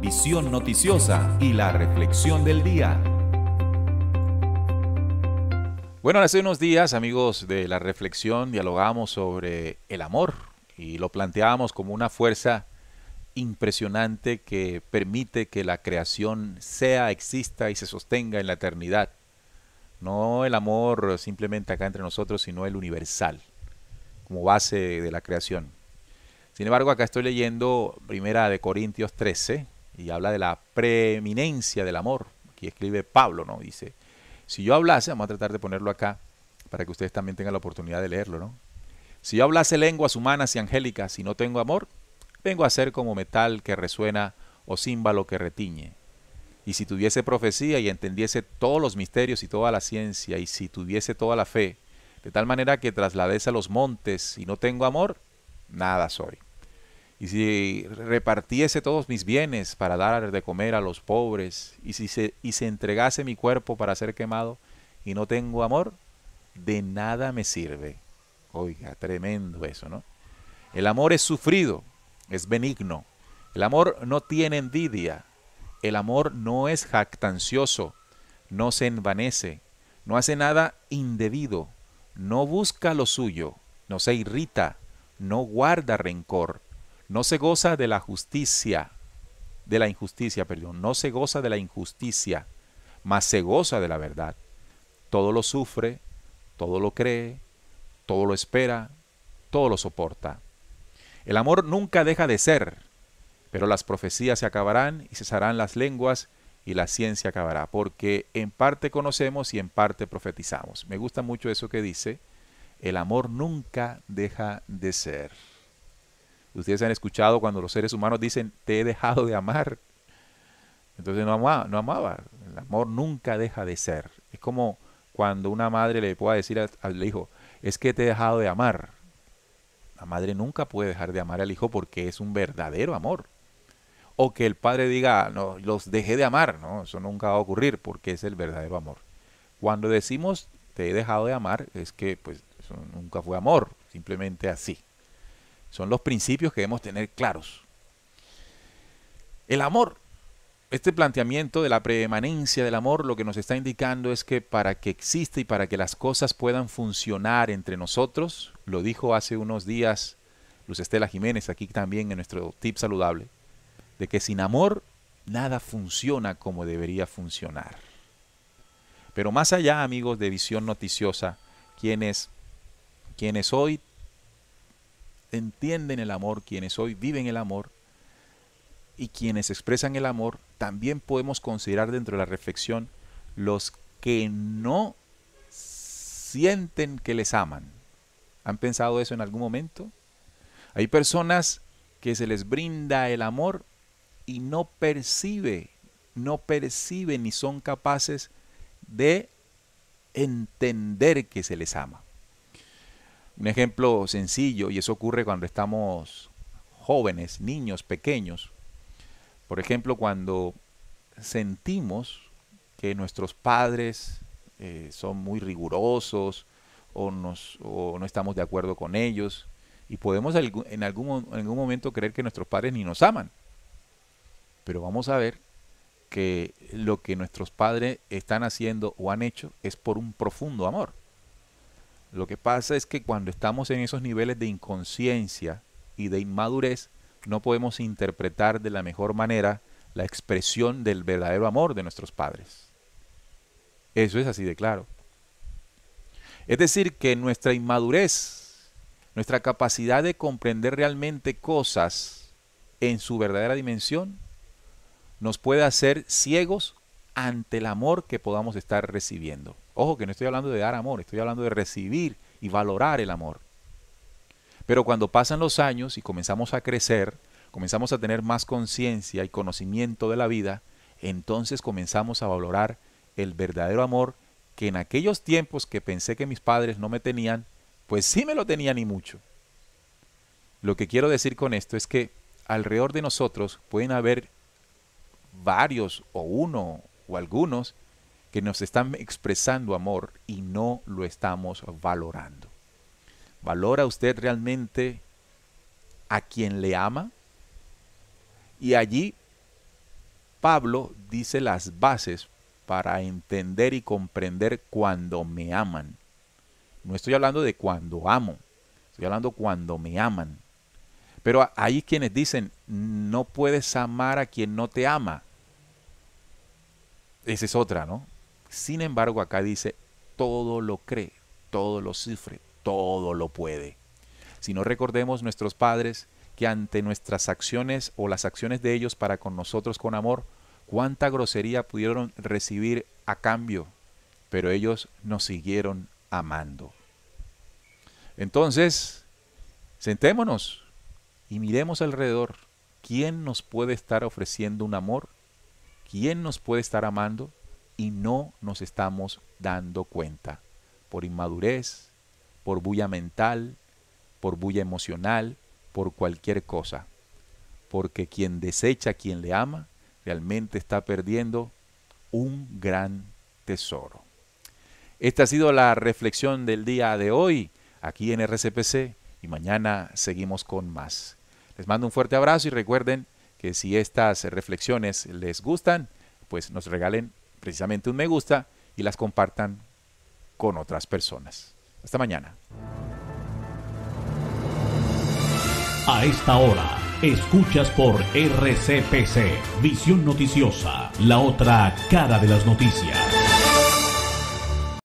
visión noticiosa y la reflexión del día. Bueno, hace unos días, amigos de la reflexión, dialogamos sobre el amor y lo planteábamos como una fuerza impresionante que permite que la creación sea, exista y se sostenga en la eternidad. No el amor simplemente acá entre nosotros, sino el universal, como base de la creación. Sin embargo, acá estoy leyendo Primera de Corintios 13 y habla de la preeminencia del amor. Aquí escribe Pablo, ¿no? Dice, si yo hablase, vamos a tratar de ponerlo acá para que ustedes también tengan la oportunidad de leerlo, ¿no? Si yo hablase lenguas humanas y angélicas y no tengo amor, vengo a ser como metal que resuena o címbalo que retiñe. Y si tuviese profecía y entendiese todos los misterios y toda la ciencia, y si tuviese toda la fe, de tal manera que trasladese a los montes y no tengo amor, nada soy. Y si repartiese todos mis bienes para dar de comer a los pobres, y si se, y se entregase mi cuerpo para ser quemado, y no tengo amor, de nada me sirve. Oiga, tremendo eso, ¿no? El amor es sufrido, es benigno. El amor no tiene envidia. El amor no es jactancioso, no se envanece, no hace nada indebido, no busca lo suyo, no se irrita, no guarda rencor, no se goza de la justicia, de la injusticia, perdón, no se goza de la injusticia, mas se goza de la verdad. Todo lo sufre, todo lo cree, todo lo espera, todo lo soporta. El amor nunca deja de ser, pero las profecías se acabarán y cesarán las lenguas y la ciencia acabará, porque en parte conocemos y en parte profetizamos. Me gusta mucho eso que dice, el amor nunca deja de ser. Ustedes han escuchado cuando los seres humanos dicen, te he dejado de amar. Entonces no amaba, no amaba. El amor nunca deja de ser. Es como cuando una madre le pueda decir al hijo, es que te he dejado de amar. La madre nunca puede dejar de amar al hijo porque es un verdadero amor. O que el padre diga, ah, no, los dejé de amar. No, eso nunca va a ocurrir porque es el verdadero amor. Cuando decimos te he dejado de amar, es que pues nunca fue amor, simplemente así. Son los principios que debemos tener claros. El amor. Este planteamiento de la preemanencia del amor lo que nos está indicando es que para que exista y para que las cosas puedan funcionar entre nosotros, lo dijo hace unos días Luz Estela Jiménez aquí también en nuestro tip saludable, de que sin amor nada funciona como debería funcionar. Pero más allá, amigos de Visión Noticiosa, quienes quienes hoy entienden el amor, quienes hoy viven el amor y quienes expresan el amor, también podemos considerar dentro de la reflexión los que no sienten que les aman. ¿Han pensado eso en algún momento? Hay personas que se les brinda el amor y no percibe, no perciben ni son capaces de entender que se les ama. Un ejemplo sencillo, y eso ocurre cuando estamos jóvenes, niños, pequeños. Por ejemplo, cuando sentimos que nuestros padres eh, son muy rigurosos o, nos, o no estamos de acuerdo con ellos, y podemos en algún, en algún momento creer que nuestros padres ni nos aman. Pero vamos a ver que lo que nuestros padres están haciendo o han hecho es por un profundo amor. Lo que pasa es que cuando estamos en esos niveles de inconsciencia y de inmadurez, no podemos interpretar de la mejor manera la expresión del verdadero amor de nuestros padres. Eso es así de claro. Es decir, que nuestra inmadurez, nuestra capacidad de comprender realmente cosas en su verdadera dimensión, nos puede hacer ciegos ante el amor que podamos estar recibiendo. Ojo que no estoy hablando de dar amor, estoy hablando de recibir y valorar el amor. Pero cuando pasan los años y comenzamos a crecer, comenzamos a tener más conciencia y conocimiento de la vida, entonces comenzamos a valorar el verdadero amor que en aquellos tiempos que pensé que mis padres no me tenían, pues sí me lo tenían y mucho. Lo que quiero decir con esto es que alrededor de nosotros pueden haber varios o uno o algunos que nos están expresando amor y no lo estamos valorando. ¿Valora usted realmente a quien le ama? Y allí Pablo dice las bases para entender y comprender cuando me aman. No estoy hablando de cuando amo, estoy hablando cuando me aman. Pero hay quienes dicen, no puedes amar a quien no te ama. Esa es otra, ¿no? Sin embargo, acá dice, todo lo cree, todo lo sufre, todo lo puede. Si no recordemos nuestros padres que ante nuestras acciones o las acciones de ellos para con nosotros con amor, cuánta grosería pudieron recibir a cambio, pero ellos nos siguieron amando. Entonces, sentémonos y miremos alrededor. ¿Quién nos puede estar ofreciendo un amor ¿Quién nos puede estar amando y no nos estamos dando cuenta? Por inmadurez, por bulla mental, por bulla emocional, por cualquier cosa. Porque quien desecha a quien le ama, realmente está perdiendo un gran tesoro. Esta ha sido la reflexión del día de hoy aquí en RCPC y mañana seguimos con más. Les mando un fuerte abrazo y recuerden que si estas reflexiones les gustan, pues nos regalen precisamente un me gusta y las compartan con otras personas. Hasta mañana. A esta hora, escuchas por RCPC, Visión Noticiosa, la otra cara de las noticias.